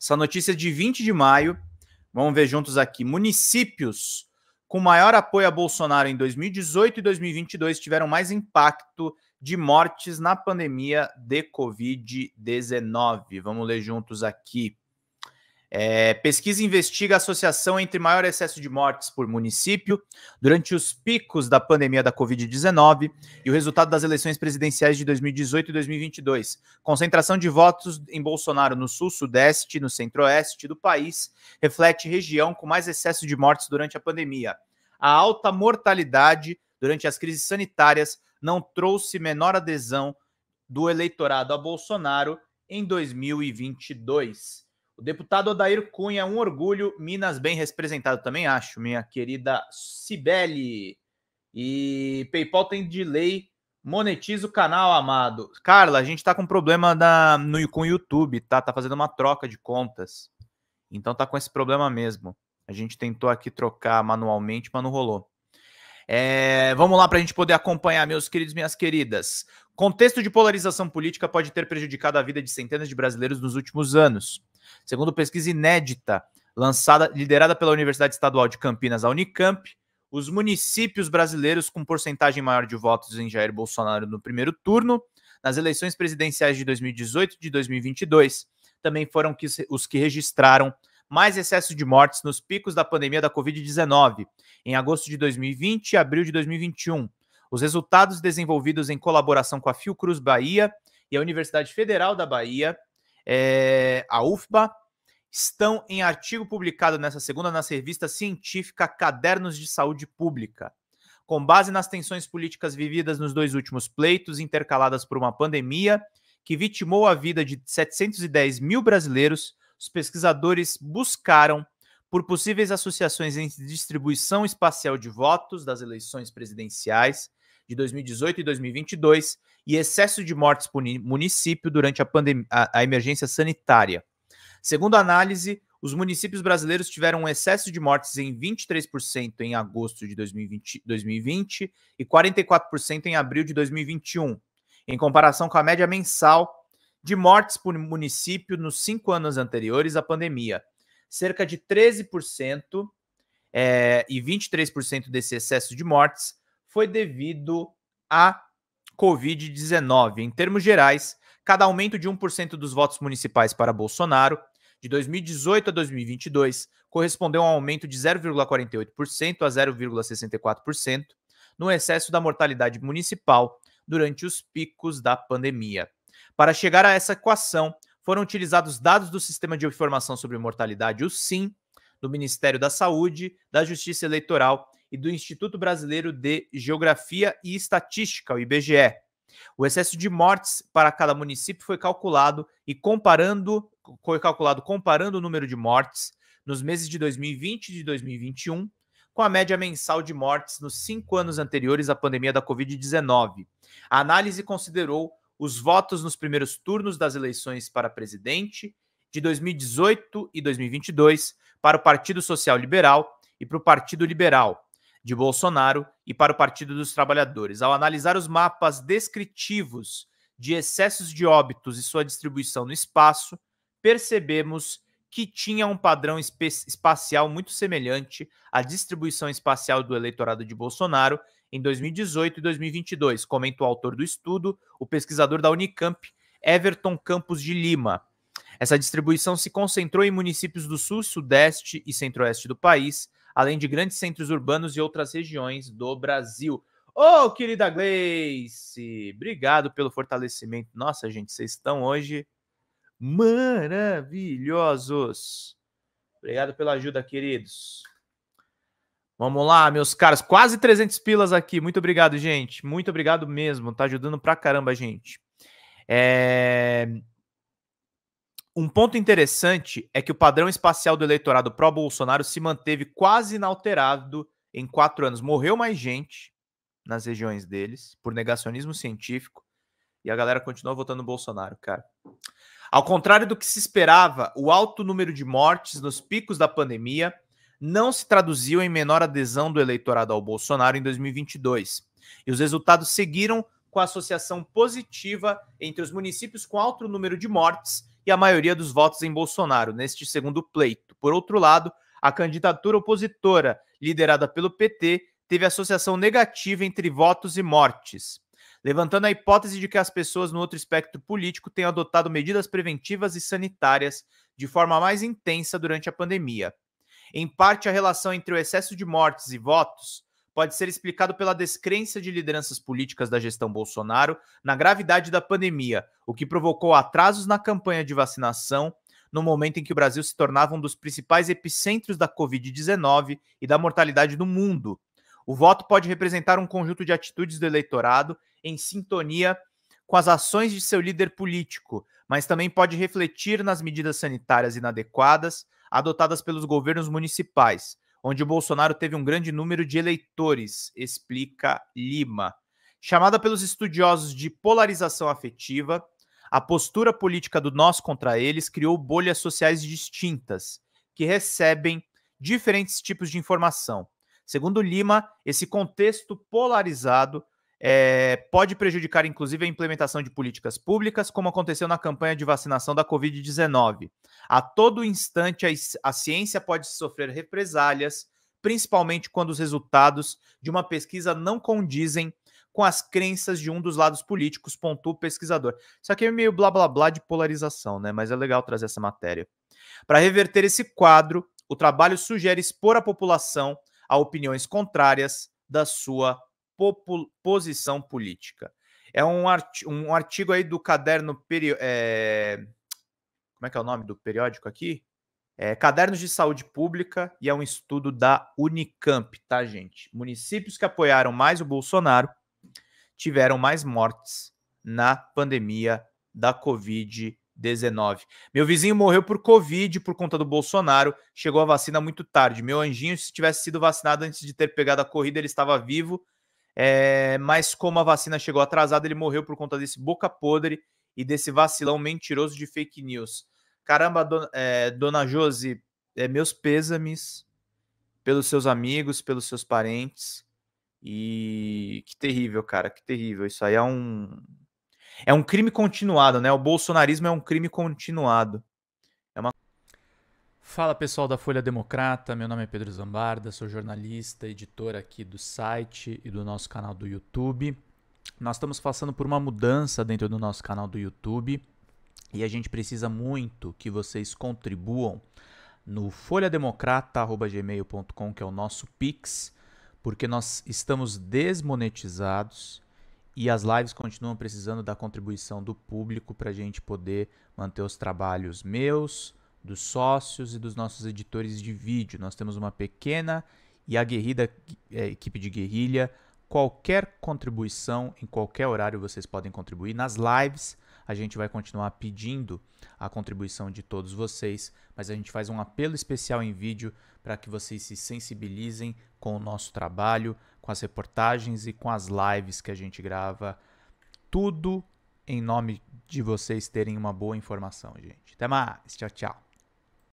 Essa notícia é de 20 de maio. Vamos ver juntos aqui. Municípios com maior apoio a Bolsonaro em 2018 e 2022 tiveram mais impacto de mortes na pandemia de Covid-19. Vamos ler juntos aqui. É, pesquisa investiga a associação entre maior excesso de mortes por município durante os picos da pandemia da Covid-19 e o resultado das eleições presidenciais de 2018 e 2022. Concentração de votos em Bolsonaro no sul, sudeste e no centro-oeste do país reflete região com mais excesso de mortes durante a pandemia. A alta mortalidade durante as crises sanitárias não trouxe menor adesão do eleitorado a Bolsonaro em 2022. O deputado Odair Cunha, um orgulho, Minas bem representado, também acho, minha querida Cibele. E PayPal tem delay, monetiza o canal, amado. Carla, a gente tá com problema no, com o YouTube, tá? Tá fazendo uma troca de contas. Então tá com esse problema mesmo. A gente tentou aqui trocar manualmente, mas não rolou. É, vamos lá para a gente poder acompanhar, meus queridos, minhas queridas. Contexto de polarização política pode ter prejudicado a vida de centenas de brasileiros nos últimos anos. Segundo pesquisa inédita, lançada, liderada pela Universidade Estadual de Campinas, a Unicamp, os municípios brasileiros com porcentagem maior de votos em Jair Bolsonaro no primeiro turno, nas eleições presidenciais de 2018 e de 2022, também foram os que registraram mais excesso de mortes nos picos da pandemia da Covid-19, em agosto de 2020 e abril de 2021. Os resultados desenvolvidos em colaboração com a Fiocruz Bahia e a Universidade Federal da Bahia é, a UFBA, estão em artigo publicado nesta segunda na revista científica Cadernos de Saúde Pública. Com base nas tensões políticas vividas nos dois últimos pleitos, intercaladas por uma pandemia que vitimou a vida de 710 mil brasileiros, os pesquisadores buscaram, por possíveis associações entre distribuição espacial de votos das eleições presidenciais, de 2018 e 2022 e excesso de mortes por município durante a, a, a emergência sanitária. Segundo a análise, os municípios brasileiros tiveram um excesso de mortes em 23% em agosto de 2020, 2020 e 44% em abril de 2021, em comparação com a média mensal de mortes por município nos cinco anos anteriores à pandemia. Cerca de 13% é, eh, e 23% desse excesso de mortes foi devido à Covid-19. Em termos gerais, cada aumento de 1% dos votos municipais para Bolsonaro, de 2018 a 2022, correspondeu a um aumento de 0,48% a 0,64% no excesso da mortalidade municipal durante os picos da pandemia. Para chegar a essa equação, foram utilizados dados do Sistema de Informação sobre Mortalidade, o SIM, do Ministério da Saúde, da Justiça Eleitoral e do Instituto Brasileiro de Geografia e Estatística, o IBGE. O excesso de mortes para cada município foi calculado e comparando foi calculado comparando o número de mortes nos meses de 2020 e de 2021 com a média mensal de mortes nos cinco anos anteriores à pandemia da Covid-19. A análise considerou os votos nos primeiros turnos das eleições para presidente de 2018 e 2022 para o Partido Social Liberal e para o Partido Liberal, de Bolsonaro e para o Partido dos Trabalhadores. Ao analisar os mapas descritivos de excessos de óbitos e sua distribuição no espaço, percebemos que tinha um padrão espacial muito semelhante à distribuição espacial do eleitorado de Bolsonaro em 2018 e 2022, comenta o autor do estudo, o pesquisador da Unicamp, Everton Campos de Lima. Essa distribuição se concentrou em municípios do sul, sudeste e centro-oeste do país, além de grandes centros urbanos e outras regiões do Brasil. Ô, oh, querida Gleice, obrigado pelo fortalecimento. Nossa, gente, vocês estão hoje maravilhosos. Obrigado pela ajuda, queridos. Vamos lá, meus caras, quase 300 pilas aqui. Muito obrigado, gente. Muito obrigado mesmo. Tá ajudando pra caramba, gente. É... Um ponto interessante é que o padrão espacial do eleitorado pró-Bolsonaro se manteve quase inalterado em quatro anos. Morreu mais gente nas regiões deles por negacionismo científico e a galera continua votando Bolsonaro, cara. Ao contrário do que se esperava, o alto número de mortes nos picos da pandemia não se traduziu em menor adesão do eleitorado ao Bolsonaro em 2022. E os resultados seguiram com a associação positiva entre os municípios com alto número de mortes e a maioria dos votos em Bolsonaro neste segundo pleito. Por outro lado, a candidatura opositora, liderada pelo PT, teve associação negativa entre votos e mortes, levantando a hipótese de que as pessoas no outro espectro político tenham adotado medidas preventivas e sanitárias de forma mais intensa durante a pandemia. Em parte, a relação entre o excesso de mortes e votos pode ser explicado pela descrença de lideranças políticas da gestão Bolsonaro na gravidade da pandemia, o que provocou atrasos na campanha de vacinação no momento em que o Brasil se tornava um dos principais epicentros da Covid-19 e da mortalidade do mundo. O voto pode representar um conjunto de atitudes do eleitorado em sintonia com as ações de seu líder político, mas também pode refletir nas medidas sanitárias inadequadas adotadas pelos governos municipais, onde o Bolsonaro teve um grande número de eleitores, explica Lima. Chamada pelos estudiosos de polarização afetiva, a postura política do nós contra eles criou bolhas sociais distintas, que recebem diferentes tipos de informação. Segundo Lima, esse contexto polarizado é, pode prejudicar inclusive a implementação de políticas públicas, como aconteceu na campanha de vacinação da Covid-19. A todo instante, a, a ciência pode sofrer represálias, principalmente quando os resultados de uma pesquisa não condizem com as crenças de um dos lados políticos, pontua o pesquisador. Isso aqui é meio blá blá blá de polarização, né? Mas é legal trazer essa matéria. Para reverter esse quadro, o trabalho sugere expor a população a opiniões contrárias da sua posição política. É um, art, um artigo aí do caderno. Peri, é, eh, como é que é o nome do periódico aqui? É, Cadernos de Saúde Pública e é um estudo da Unicamp, tá, gente? Municípios que apoiaram mais o Bolsonaro tiveram mais mortes na pandemia da Covid-19. Meu vizinho morreu por Covid por conta do Bolsonaro, chegou a vacina muito tarde. Meu anjinho, se tivesse sido vacinado antes de ter pegado a corrida, ele estava vivo, é, mas como a vacina chegou atrasada, ele morreu por conta desse boca podre e desse vacilão mentiroso de fake news. Caramba, dona, é, dona Josi, é, meus pêsames pelos seus amigos, pelos seus parentes. E que terrível, cara, que terrível. Isso aí é um. É um crime continuado, né? O bolsonarismo é um crime continuado. Fala pessoal da Folha Democrata, meu nome é Pedro Zambarda, sou jornalista, editor aqui do site e do nosso canal do YouTube. Nós estamos passando por uma mudança dentro do nosso canal do YouTube e a gente precisa muito que vocês contribuam no folhademocrata.gmail.com, que é o nosso Pix, porque nós estamos desmonetizados e as lives continuam precisando da contribuição do público para a gente poder manter os trabalhos meus, dos sócios e dos nossos editores de vídeo. Nós temos uma pequena e aguerrida é, equipe de guerrilha. Qualquer contribuição, em qualquer horário, vocês podem contribuir. Nas lives, a gente vai continuar pedindo a contribuição de todos vocês, mas a gente faz um apelo especial em vídeo para que vocês se sensibilizem com o nosso trabalho, com as reportagens e com as lives que a gente grava. Tudo em nome de vocês terem uma boa informação, gente. Até mais. Tchau, tchau.